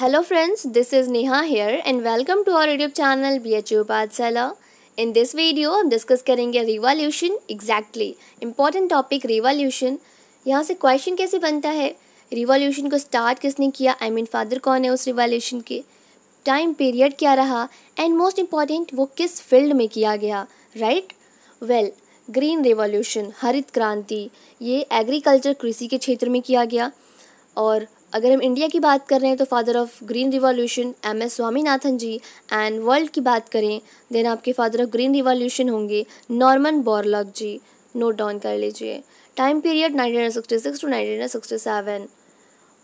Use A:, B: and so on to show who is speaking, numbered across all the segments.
A: Hello friends this is Neha here and welcome to our YouTube channel B H U Pathshala in this video हम discuss करेंगे revolution exactly important topic revolution यहाँ से question कैसे बनता है revolution को start किसने किया आई मीन फादर कौन है उस रिवॉल्यूशन के टाइम पीरियड क्या रहा एंड मोस्ट इम्पॉर्टेंट वो किस फील्ड में किया गया राइट वेल ग्रीन रिवॉल्यूशन हरित क्रांति ये एग्रीकल्चर कृषि के क्षेत्र में किया गया और अगर हम इंडिया की बात कर रहे हैं तो father of green revolution M S Swaminathan ji and world की बात करें देन आपके फादर ऑफ ग्रीन रिवॉल्यूशन होंगे Norman Borlaug ji note down कर लीजिए time period sixty six to nineteen sixty seven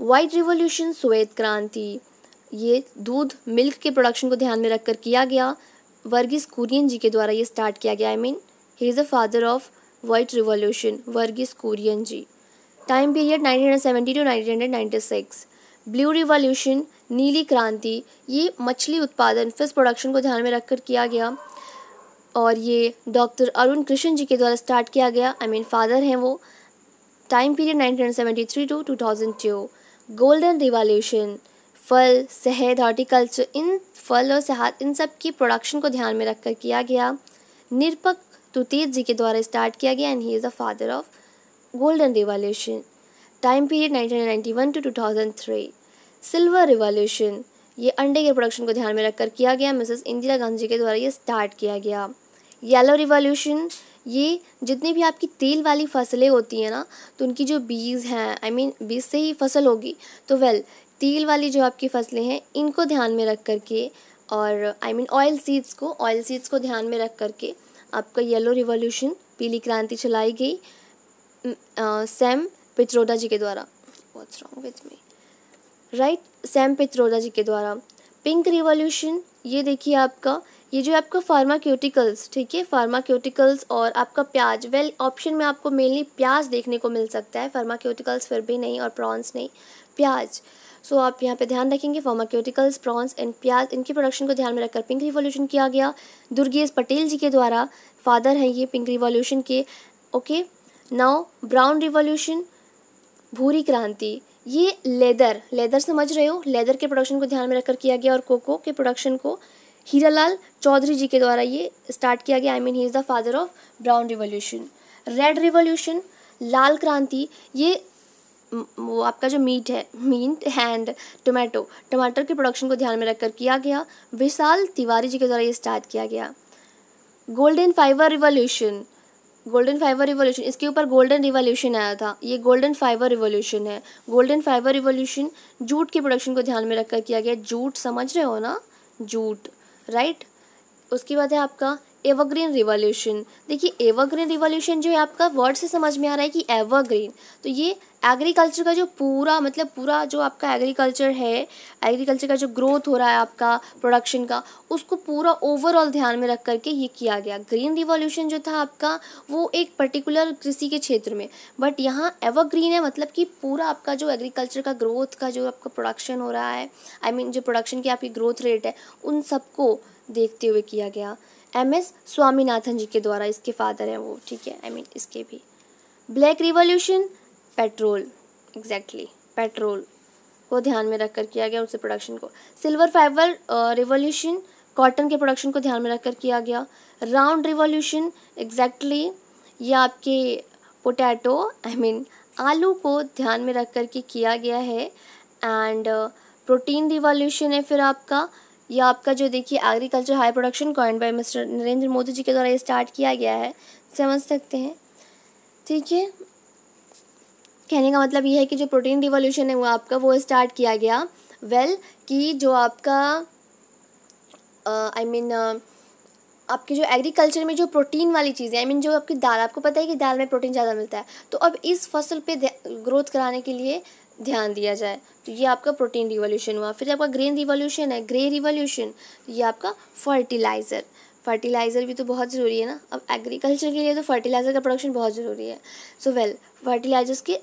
A: white revolution श्वेत क्रांति ये दूध मिल्क के प्रोडक्शन को ध्यान में रखकर किया गया वर्गीस कुरियन जी के द्वारा ये स्टार्ट किया गया I mean he is the father of white revolution Verghese Kurien ji time period 1970 to 1996 blue revolution नीली क्रांति ये मछली उत्पादन फिश प्रोडक्शन को ध्यान में रखकर किया गया और ये डॉक्टर अरुण कृष्ण जी के द्वारा स्टार्ट किया गया I I mean mean, father हैं वो time period 1973 to two thousand two golden revolution फल शहद हॉर्टिकल्चर इन फल और शहद इन सब की प्रोडक्शन को ध्यान में रखकर किया गया निरपक तुतीत जी के द्वारा स्टार्ट किया गया and he is the father of Golden Revolution time period 1991 to 2003 silver revolution ये अंडे के प्रोडक्शन को ध्यान में रखकर किया गया मिसेस इंदिरा गांधी के द्वारा ये स्टार्ट किया गया येलो रिवॉल्यूशन ये जितनी भी आपकी तेल वाली फसलें होती हैं ना तो उनकी जो बीज हैं आई मीन बीज से ही फसल होगी तो वेल तेल वाली जो आपकी फसलें हैं इनको ध्यान में रख कर के और आई मीन ऑयल सीड्स को ऑयल सीड्स को ध्यान में रख कर के आपका येलो रिवॉल्यूशन पीली क्रांति चलाई गई सैम पित्रोदा जी के द्वारा what's wrong with me right Sam Pitroda ji के द्वारा पिंक रिवॉल्यूशन ये देखिए आपका ये जो आपका फार्माक्यूटिकल्स ठीक है फार्माक्यूटिकल्स और आपका प्याज वेल ऑप्शन में आपको मेनली प्याज देखने को मिल सकता है फार्माक्यूटिकल्स फिर भी नहीं और प्रॉन्स नहीं प्याज सो so, आप यहाँ पे ध्यान रखेंगे फार्माक्यूटिकल्स प्रॉन्स एंड प्याज इनकी प्रोडक्शन को ध्यान में रखकर पिंक रिवॉल्यूशन किया गया दुर्गेश पटेल जी के द्वारा फादर हैं ये पिंक रिवॉल्यूशन के okay okay? Now brown revolution भूरी क्रांति ये लेदर लेदर समझ रहे हो लेदर के प्रोडक्शन को ध्यान में रखकर किया गया और कोको के प्रोडक्शन को हीरालाल चौधरी जी के द्वारा ये स्टार्ट किया गया I mean he is the father of brown revolution red revolution लाल क्रांति ये वो आपका जो मीट है मीट एंड टोमेटो टमाटर के प्रोडक्शन को ध्यान में रखकर किया गया विशाल तिवारी जी के द्वारा ये स्टार्ट किया गया golden fibre revolution golden fibre revolution इसके ऊपर गोल्डन रिवोल्यूशन आया था ये गोल्डन फाइबर रिवोल्यूशन है गोल्डन फाइबर रिवोल्यूशन जूट की प्रोडक्शन को ध्यान में रखकर किया गया जूट समझ रहे हो ना जूट राइट उसके बाद है आपका एवरग्रीन रिवॉल्यूशन देखिए एवरग्रीन रिवॉल्यूशन जो है आपका वर्ड से समझ में आ रहा है कि एवरग्रीन तो ये एग्रीकल्चर का जो पूरा मतलब पूरा जो आपका एग्रीकल्चर है एग्रीकल्चर का जो ग्रोथ हो रहा है आपका प्रोडक्शन का उसको पूरा ओवरऑल ध्यान में रख करके ये किया गया ग्रीन रिवॉल्यूशन जो था आपका वो एक पर्टिकुलर कृषि के क्षेत्र में बट यहाँ एवरग्रीन है मतलब कि पूरा आपका जो एग्रीकल्चर का ग्रोथ का जो आपका प्रोडक्शन हो रहा है आई I मीन mean, जो प्रोडक्शन की आपकी ग्रोथ रेट है उन सबको देखते हुए किया गया एम एस स्वामीनाथन जी के द्वारा इसके फादर हैं वो ठीक है आई I मीन mean, इसके भी black revolution petrol exactly petrol को ध्यान में रखकर किया गया उनसे प्रोडक्शन को सिल्वर फाइबर रिवॉल्यूशन कॉटन के प्रोडक्शन को ध्यान में रखकर किया गया राउंड रिवॉल्यूशन एग्जैक्टली या आपके पोटैटो आई मीन आलू को ध्यान में रख कर के किया गया है एंड प्रोटीन रिवॉल्यूशन है फिर आपका यह आपका जो देखिए agriculture high production coin by mister Narendra Modi ji के द्वारा स्टार्ट किया गया है समझ सकते हैं ठीक है कहने का मतलब यह है कि जो प्रोटीन रिवोल्यूशन है वो आपका वो स्टार्ट किया गया वेल well, कि जो आपका I uh, mean I mean, uh, आपके जो एग्रीकल्चर में जो प्रोटीन वाली चीज़ें आई मीन जो आपकी दाल आपको पता है कि दाल में प्रोटीन ज़्यादा मिलता है तो अब इस फसल पे ग्रोथ कराने के लिए ध्यान दिया जाए तो ये आपका प्रोटीन रिवॉल्यूशन हुआ फिर आपका ग्रीन रिवोल्यूशन है ग्रे रिवोल्यूशन तो ये आपका फर्टिलाइज़र फर्टिलाइज़र भी तो बहुत ज़रूरी है ना अब एग्रीकल्चर के लिए तो फर्टिलाइज़र का प्रोडक्शन बहुत ज़रूरी है सो वेल फर्टिलाइजर्स के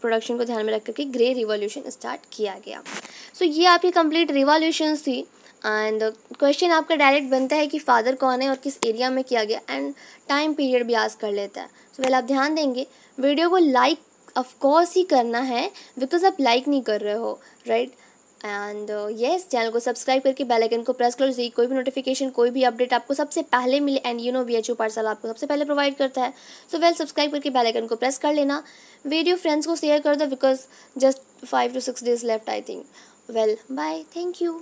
A: प्रोडक्शन को ध्यान में रख करके ग्रे रिवोल्यूशन स्टार्ट किया गया सो so, ये आपकी कंप्लीट रिवॉल्यूशन थी एंड क्वेश्चन आपका डायरेक्ट बनता है कि फादर कौन है और किस एरिया में किया गया एंड टाइम पीरियड भी आज कर लेता है सो so, वेल आप ध्यान देंगे वीडियो को लाइक ऑफकोर्स ही करना है बिकॉज आप लाइक नहीं कर रहे हो राइट एंड येस चैनल को सब्सक्राइब करके बेल आइकन को प्रेस करो जिससे कोई भी नोटिफिकेशन कोई भी अपडेट आपको सबसे पहले मिले and you know V H parcel आपको सबसे पहले प्रोवाइड करता है सो वेल सब्सक्राइब करके बेल आइकन को प्रेस कर लेना वीडियो फ्रेंड्स को शेयर कर दो because just five to six days left I think well bye thank you